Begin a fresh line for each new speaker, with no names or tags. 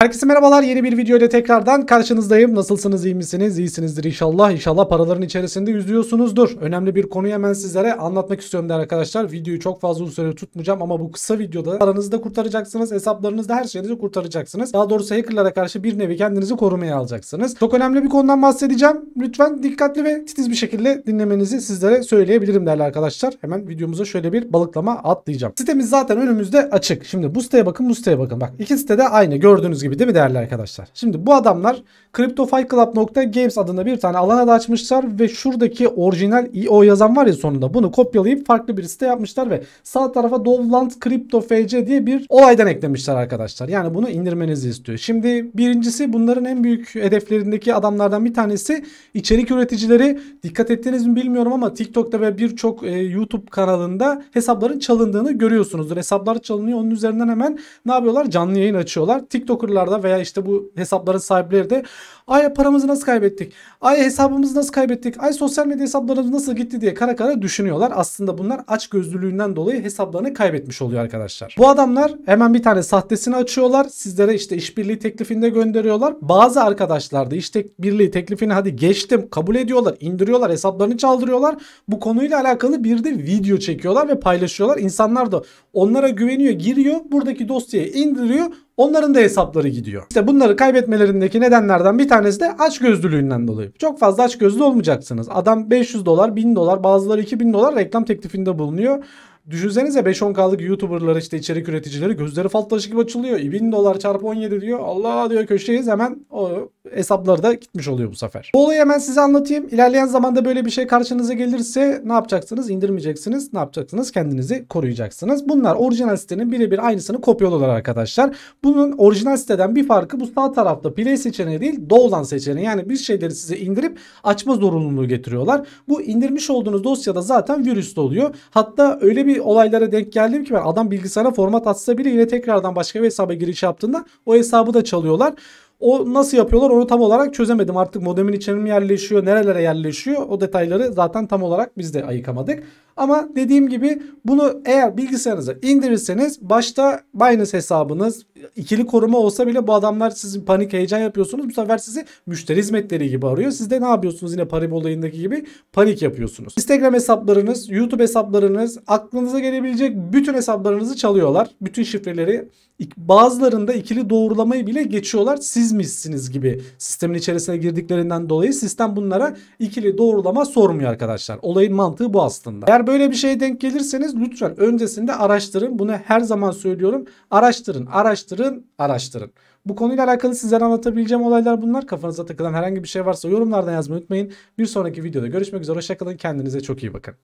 Herkese merhabalar. Yeni bir videoyla tekrardan karşınızdayım. Nasılsınız, iyi misiniz? İyisinizdir inşallah. İnşallah paraların içerisinde yüzüyorsunuzdur. Önemli bir konuyu hemen sizlere anlatmak istiyorum değerli arkadaşlar. Videoyu çok fazla uzun süre tutmayacağım ama bu kısa videoda paranızı da kurtaracaksınız, hesaplarınızda da her şeyinizi kurtaracaksınız. Daha doğrusu hackerlara karşı bir nevi kendinizi korumaya alacaksınız. Çok önemli bir konudan bahsedeceğim. Lütfen dikkatli ve titiz bir şekilde dinlemenizi sizlere söyleyebilirim değerli arkadaşlar. Hemen videomuza şöyle bir balıklama atlayacağım. Sitemiz zaten önümüzde açık. Şimdi bu siteye bakın, bu siteye bakın. Bak iki sitede aynı gördüğünüz gibi gibi değil mi değerli arkadaşlar? Şimdi bu adamlar CryptoFightClub.games adında bir tane alana da açmışlar ve şuradaki orijinal IO e yazan var ya sonunda bunu kopyalayıp farklı bir site yapmışlar ve sağ tarafa Dovland CryptoFC diye bir olaydan eklemişler arkadaşlar. Yani bunu indirmenizi istiyor. Şimdi birincisi bunların en büyük hedeflerindeki adamlardan bir tanesi içerik üreticileri dikkat ettiniz mi bilmiyorum ama TikTok'ta ve birçok e, YouTube kanalında hesapların çalındığını görüyorsunuzdur. Hesaplar çalınıyor onun üzerinden hemen ne yapıyorlar? Canlı yayın açıyorlar. TikToker'lar Twitter'larda veya işte bu hesapların sahipleri de ay paramızı nasıl kaybettik? Ay hesabımızı nasıl kaybettik? Ay sosyal medya hesaplarımız nasıl gitti diye kara kara düşünüyorlar. Aslında bunlar aç gözlülüğünden dolayı hesaplarını kaybetmiş oluyor arkadaşlar. Bu adamlar hemen bir tane sahtesini açıyorlar. Sizlere işte işbirliği teklifinde gönderiyorlar. Bazı arkadaşlar da işte birliği teklifini hadi geçtim kabul ediyorlar, indiriyorlar, hesaplarını çaldırıyorlar. Bu konuyla alakalı bir de video çekiyorlar ve paylaşıyorlar. İnsanlar da onlara güveniyor, giriyor, buradaki dosyayı indiriyor. Onların da hesapları gidiyor. İşte bunları kaybetmelerindeki nedenlerden bir tanesi de açgözlülüğünden dolayı. Çok fazla açgözlü olmayacaksınız. Adam 500 dolar, 1000 dolar, bazıları 2000 dolar reklam teklifinde bulunuyor. Düşünsenize 5-10K'lık YouTuber'ları işte içerik üreticileri gözleri fal taşı gibi açılıyor. 1000 e, dolar çarpı 17 diyor. Allah diyor köşeyiz hemen o hesapları da gitmiş oluyor bu sefer. Bu olayı hemen size anlatayım. İlerleyen zamanda böyle bir şey karşınıza gelirse ne yapacaksınız? İndirmeyeceksiniz. Ne yapacaksınız? Kendinizi koruyacaksınız. Bunlar orijinal sitenin birebir aynısını kopyalıyorlar arkadaşlar. Bunun orijinal siteden bir farkı bu sağ tarafta play seçeneği değil doğrudan seçeneği. Yani bir şeyleri size indirip açma zorunluluğu getiriyorlar. Bu indirmiş olduğunuz dosyada zaten virüs oluyor. Hatta öyle bir olaylara denk geldim ki ben adam bilgisayara format atsa bile yine tekrardan başka bir hesaba giriş yaptığında o hesabı da çalıyorlar. O nasıl yapıyorlar onu tam olarak çözemedim. Artık modemin içine mi yerleşiyor, nerelere yerleşiyor o detayları zaten tam olarak biz de ayıkamadık. Ama dediğim gibi bunu eğer bilgisayarınıza indirirseniz başta Binance hesabınız, ikili koruma olsa bile bu adamlar sizin panik heyecan yapıyorsunuz. Bu sefer sizi müşteri hizmetleri gibi arıyor. Siz de ne yapıyorsunuz yine Parib olayındaki gibi panik yapıyorsunuz. Instagram hesaplarınız, YouTube hesaplarınız, aklınıza gelebilecek bütün hesaplarınızı çalıyorlar. Bütün şifreleri bazılarında ikili doğrulamayı bile geçiyorlar. Siz misiniz gibi sistemin içerisine girdiklerinden dolayı sistem bunlara ikili doğrulama sormuyor arkadaşlar. Olayın mantığı bu aslında. Eğer böyle bir şeye denk gelirseniz lütfen öncesinde araştırın. Bunu her zaman söylüyorum. Araştırın, araştırın araştırın, araştırın. Bu konuyla alakalı sizlere anlatabileceğim olaylar bunlar. Kafanıza takılan herhangi bir şey varsa yorumlardan yazmayı unutmayın. Bir sonraki videoda görüşmek üzere. Hoşçakalın. Kendinize çok iyi bakın.